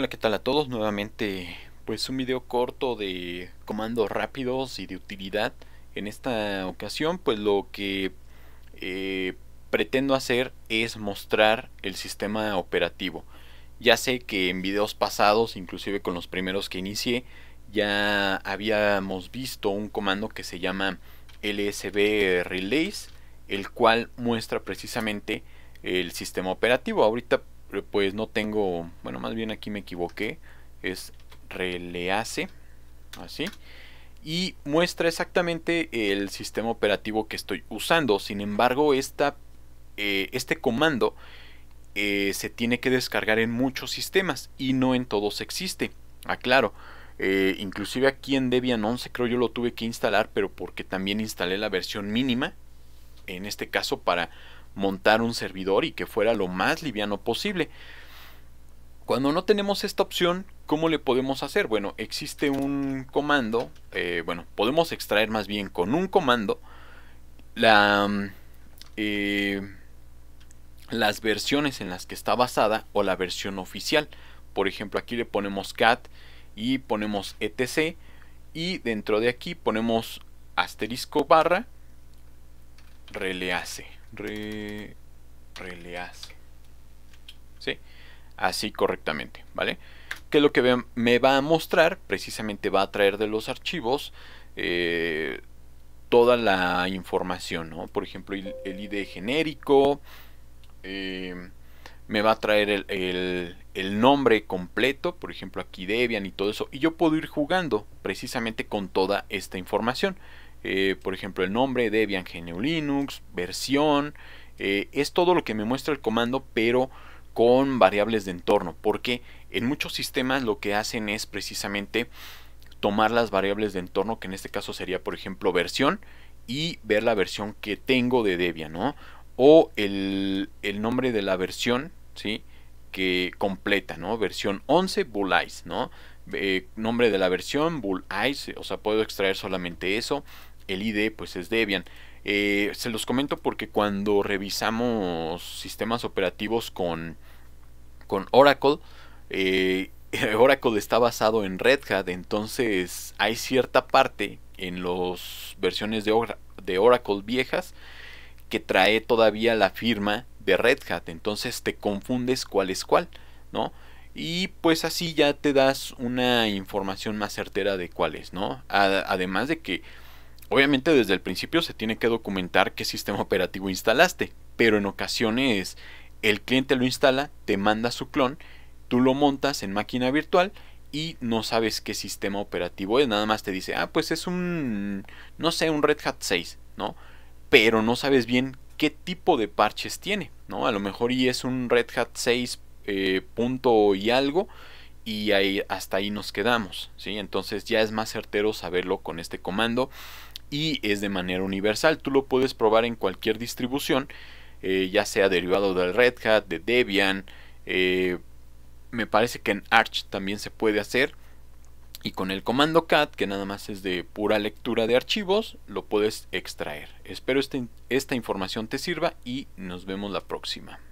Hola, ¿qué tal a todos? Nuevamente, pues un video corto de comandos rápidos y de utilidad. En esta ocasión, pues lo que eh, pretendo hacer es mostrar el sistema operativo. Ya sé que en videos pasados, inclusive con los primeros que inicié, ya habíamos visto un comando que se llama LSB Relays, el cual muestra precisamente el sistema operativo. Ahorita pues no tengo, bueno, más bien aquí me equivoqué, es release, así, y muestra exactamente el sistema operativo que estoy usando. Sin embargo, esta, eh, este comando eh, se tiene que descargar en muchos sistemas y no en todos existe. Aclaro. Eh, inclusive aquí en Debian 11 creo yo lo tuve que instalar, pero porque también instalé la versión mínima, en este caso para montar un servidor y que fuera lo más liviano posible. Cuando no tenemos esta opción, ¿cómo le podemos hacer? Bueno, existe un comando, eh, bueno, podemos extraer más bien con un comando la, mm, eh, las versiones en las que está basada o la versión oficial. Por ejemplo, aquí le ponemos cat y ponemos etc y dentro de aquí ponemos asterisco barra release release. ¿Sí? Así correctamente, ¿vale? Que lo que me va a mostrar? Precisamente va a traer de los archivos eh, toda la información, Por ejemplo, el, ID genérico, eh, me va a traer el, el, nombre completo, por ejemplo aquí Debian y todo eso, y yo puedo ir jugando precisamente con toda esta información. Eh, por ejemplo el nombre, Debian GNU Linux, versión, eh, es todo lo que me muestra el comando pero con variables de entorno, porque en muchos sistemas lo que hacen es precisamente tomar las variables de entorno, que en este caso sería por ejemplo versión, y ver la versión que tengo de Debian, ¿no? O el, el nombre de la versión, ¿sí? Que completa, ¿no? Versión 11 Bull Eyes, ¿no? Eh, nombre de la versión, Bull Eyes, o sea, puedo extraer solamente eso el ID pues es Debian. Eh, se los comento porque cuando revisamos sistemas operativos con, con Oracle, eh, Oracle está basado en Red Hat, entonces hay cierta parte en las versiones de, de Oracle viejas que trae todavía la firma de Red Hat, entonces te confundes cuál es cuál, ¿no? Y pues así ya te das una información más certera de cuál es, ¿no? además de que Obviamente desde el principio se tiene que documentar qué sistema operativo instalaste, pero en ocasiones el cliente lo instala, te manda su clon, tú lo montas en máquina virtual y no sabes qué sistema operativo es, nada más te dice, ah, pues es un, no sé, un Red Hat 6, ¿no? Pero no sabes bien qué tipo de parches tiene, ¿no? A lo mejor y es un Red Hat 6 eh, punto y algo y ahí, hasta ahí nos quedamos, ¿sí? Entonces ya es más certero saberlo con este comando y es de manera universal. Tú lo puedes probar en cualquier distribución, eh, ya sea derivado del Red Hat, de Debian. Eh, me parece que en Arch también se puede hacer. Y con el comando cat, que nada más es de pura lectura de archivos, lo puedes extraer. Espero este esta información te sirva y nos vemos la próxima.